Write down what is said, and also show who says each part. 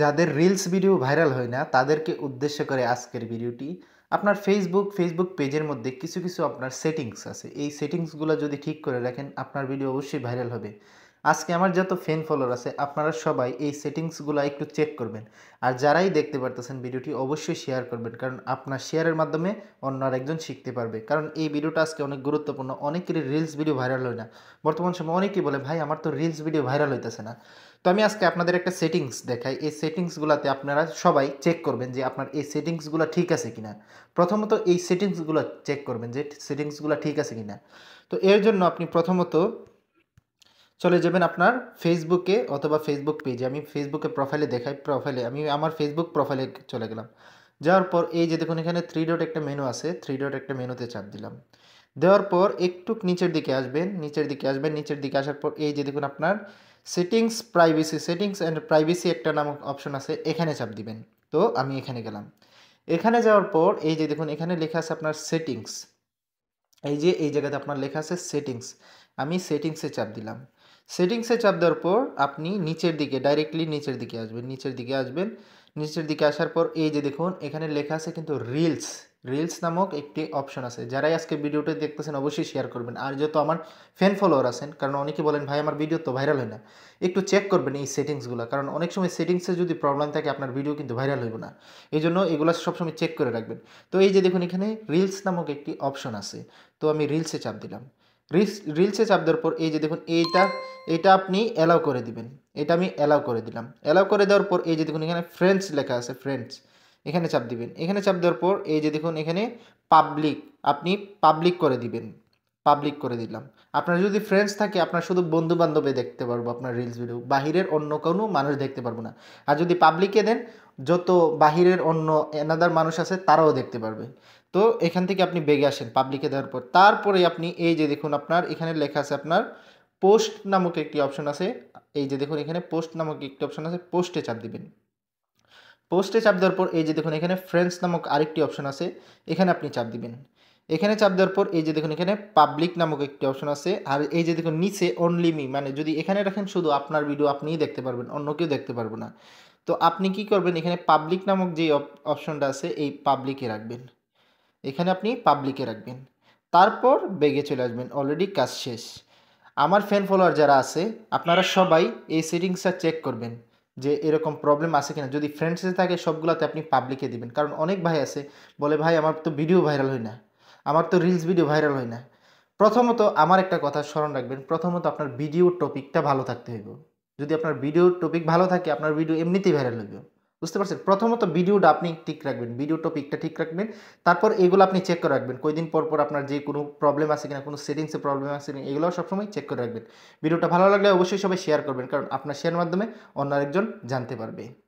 Speaker 1: যাদের reels video viral হয় না তাদেরকে উদ্দেশ্য করে আজকের ভিডিওটি আপনার ফেসবুক ফেসবুক পেজের মধ্যে কিছু কিছু আপনার সেটিংস আছে এই সেটিংসগুলো যদি ঠিক করে রাখেন আপনার ভিডিও অবশ্যই ভাইরাল হবে আজকে আমার যত ফ্যান ফলোয়ার আছে আপনারা সবাই এই সেটিংসগুলো একটু চেক করবেন আর যারাই দেখতে পারতেছেন ভিডিওটি অবশ্যই শেয়ার করবেন কারণ আপনার শেয়ারের মাধ্যমে অন্য একজন শিখতে পারবে কারণ এই ভিডিওটা আজকে অনেক গুরুত্বপূর্ণ অনেকেরই রিলস ভিডিও ভাইরাল হয় না বর্তমান সময় অনেকেই বলে ভাই আমার তো রিলস ভিডিও ভাইরাল হইতেছে না তো আমি আজকে আপনাদের একটা সেটিংস দেখাই এই সেটিংসগুলোতে আপনারা সবাই চেক করবেন যে আপনার এই সেটিংসগুলো ঠিক আছে কিনা প্রথমত এই সেটিংসগুলো চেক করবেন যে সেটিংসগুলো ঠিক আছে কিনা তো এর জন্য আপনি প্রথমত চলে যাবেন আপনার ফেসবুকে অথবা ফেসবুক পেজে আমি ফেসবুকে প্রোফাইলে দেখাই প্রোফাইলে আমি আমার ফেসবুক প্রোফাইলে চলে গেলাম যাওয়ার পর এই যে দেখুন এখানে থ্রি ডট একটা মেনু আছে থ্রি ডট একটা মেনুতে চাপ দিলাম দেওয়ার পর একটু নিচের দিকে আসবেন নিচের দিকে আসবেন নিচের দিকে আসার পর এই যে দেখুন আপনার settings privacy settings and privacy একটা নামক অপশন আছে এখানে চাপ দিবেন তো আমি এখানে গেলাম এখানে যাওয়ার পর এই যে দেখুন এখানে লেখা আছে আপনার সেটিংস এই যে এই জায়গাতে আপনার লেখা আছে সেটিংস আমি সেটিংসে চাপ দিলাম সেটিংসে চাপ দেওয়ার পর আপনি নিচের দিকে ডাইরেক্টলি নিচের দিকে আসবেন নিচের দিকে আসবেন নিচের দিকে আসার পর এই যে দেখুন এখানে লেখা আছে কিন্তু রিলস রিলস নামক একটি অপশন আছে যারাই আজকে ভিডিওটা দেখতেছেন অবশ্যই শেয়ার করবেন আর যেহেতু আমার ফ্যান ফলোয়ার আছেন কারণ অনেকে বলেন ভাই আমার ভিডিও তো ভাইরাল হয় না একটু চেক করবেন এই সেটিংসগুলো কারণ অনেক সময় সেটিংসে যদি প্রবলেম থাকে আপনার ভিডিও কিন্তু ভাইরাল হইব না এই জন্য এগুলো সবসময় চেক করে রাখবেন তো এই যে দেখুন এখানে রিলস নামক একটি অপশন আছে তো আমি রিলসে চাপ দিলাম রিলস রিলসে চাপ দেওয়ার পর এই যে দেখুন এইটা এটা আপনি অ্যালাউ করে দিবেন এটা আমি অ্যালাউ করে দিলাম অ্যালাউ করে দেওয়ার পর এই যে দেখুন এখানে ফ্রেন্ডস লেখা আছে ফ্রেন্ডস এখানে চাপ দিবেন এখানে চাপ দেওয়ার পর এই যে দেখুন এখানে পাবলিক আপনি পাবলিক করে দিবেন পাবলিক করে দিলাম আপনার যদি ফ্রেন্ডস থাকে আপনার শুধু বন্ধু বান্ধবে দেখতে পারবো আপনার রিলস ভিডিও বাহিরের অন্য কোনো মানুষ দেখতে পারবো না আর যদি পাবলিকে দেন যত বাহিরের অন্য এনাদার মানুষ আছে তারাও দেখতে পারবে তো এখান থেকে আপনি বেগে আসেন পাবলিকে দেওয়ার পর তারপরে আপনি এই যে দেখুন আপনার এখানে লেখা আছে আপনার পোস্ট নামক একটি অপশন আছে এই যে দেখুন এখানে পোস্ট নামক একটি অপশন আছে পোস্টে চাপ দিবেন পোস্টে চাপ দেওয়ার পর এই যে দেখুন এখানে ফ্রেন্ডস নামক আরেকটি অপশন আছে এখানে আপনি চাপ দিবেন এখানে চাপ দেওয়ার পর এই যে দেখুন এখানে পাবলিক নামক একটি অপশন আছে আর এই যে দেখুন নিচে অনলি মি মানে যদি এখানে রাখেন শুধু আপনার ভিডিও আপনিই দেখতে পারবেন অন্য কেউ দেখতে পারবো না তো আপনি কি করবেন এখানে পাবলিক নামক যে অপশনটা আছে এই পাবলিকে রাখবেন এখানে আপনি পাবলিকে রাখবেন তারপর বেগে চলে আসবেন অলরেডি কাজ শেষ আমার ফ্যান ফলোয়ার যারা আছে আপনারা সবাই এই সেটিংসটা চেক করবেন যে এরকম প্রবলেম আছে কিনা যদি ফ্রেন্ডসে থাকে সবগুলোতে আপনি পাবলিকে দিবেন কারণ অনেক ভাই আছে বলে ভাই আমার তো ভিডিও ভাইরাল হয় না আমার তো রিলস ভিডিও ভাইরাল হয় না প্রথমত আমার একটা কথা স্মরণ রাখবেন প্রথমত আপনার ভিডিও টপিকটা ভালো থাকতে হইব যদি আপনার ভিডিও টপিক ভালো থাকে আপনার ভিডিও এমনিতেই ভাইরাল হইব বুঝতে পারছেন প্রথমত ভিডিওটা আপনি ঠিক রাখবেন ভিডিও টপিকটা ঠিক রাখবেন তারপর এগুলো আপনি চেক করে রাখবেন কয়দিন পর পর আপনার যে কোনো প্রবলেম আছে কিনা কোনো সেটিংসে প্রবলেম আছে কিনা এগুলো সবসময় চেক করে রাখবেন ভিডিওটা ভালো লাগলে অবশ্যই সবাই শেয়ার করবেন কারণ আপনার শেয়ার মাধ্যমে অন্য একজন জানতে পারবে